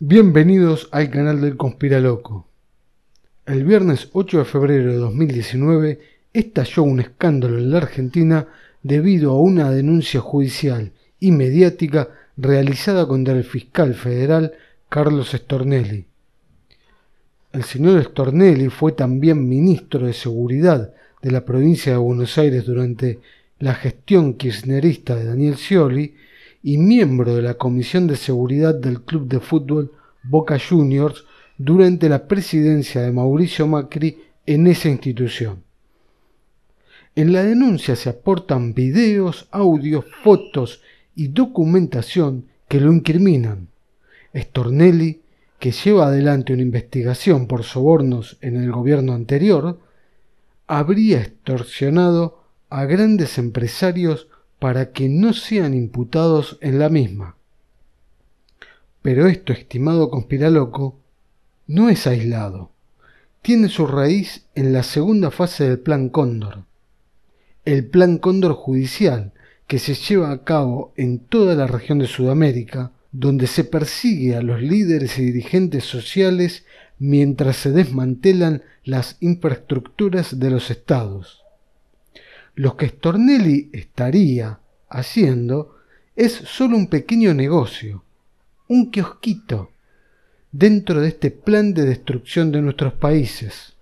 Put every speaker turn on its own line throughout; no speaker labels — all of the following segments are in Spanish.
Bienvenidos al canal del Conspiraloco. El viernes 8 de febrero de 2019 estalló un escándalo en la Argentina debido a una denuncia judicial y mediática realizada contra el fiscal federal Carlos Stornelli. El señor Stornelli fue también ministro de Seguridad de la provincia de Buenos Aires durante la gestión kirchnerista de Daniel Scioli y miembro de la Comisión de Seguridad del Club de Fútbol Boca Juniors durante la presidencia de Mauricio Macri en esa institución. En la denuncia se aportan videos, audios, fotos y documentación que lo incriminan. Estornelli, que lleva adelante una investigación por sobornos en el gobierno anterior, habría extorsionado a grandes empresarios para que no sean imputados en la misma. Pero esto, estimado conspiraloco, no es aislado. Tiene su raíz en la segunda fase del Plan Cóndor. El Plan Cóndor judicial, que se lleva a cabo en toda la región de Sudamérica, donde se persigue a los líderes y dirigentes sociales mientras se desmantelan las infraestructuras de los estados. Lo que Stornelli estaría haciendo es solo un pequeño negocio, un kiosquito, dentro de este plan de destrucción de nuestros países.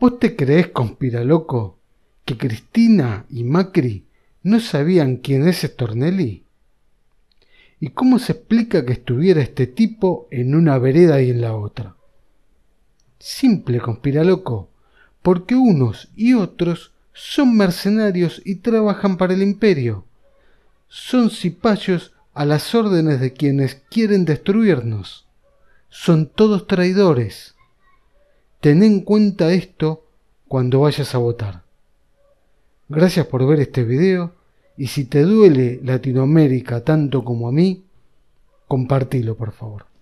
¿Vos te crees, conspiraloco, que Cristina y Macri no sabían quién es Stornelli? ¿Y cómo se explica que estuviera este tipo en una vereda y en la otra? Simple, conspiraloco porque unos y otros son mercenarios y trabajan para el imperio. Son cipayos a las órdenes de quienes quieren destruirnos. Son todos traidores. Ten en cuenta esto cuando vayas a votar. Gracias por ver este video y si te duele Latinoamérica tanto como a mí, compartilo por favor.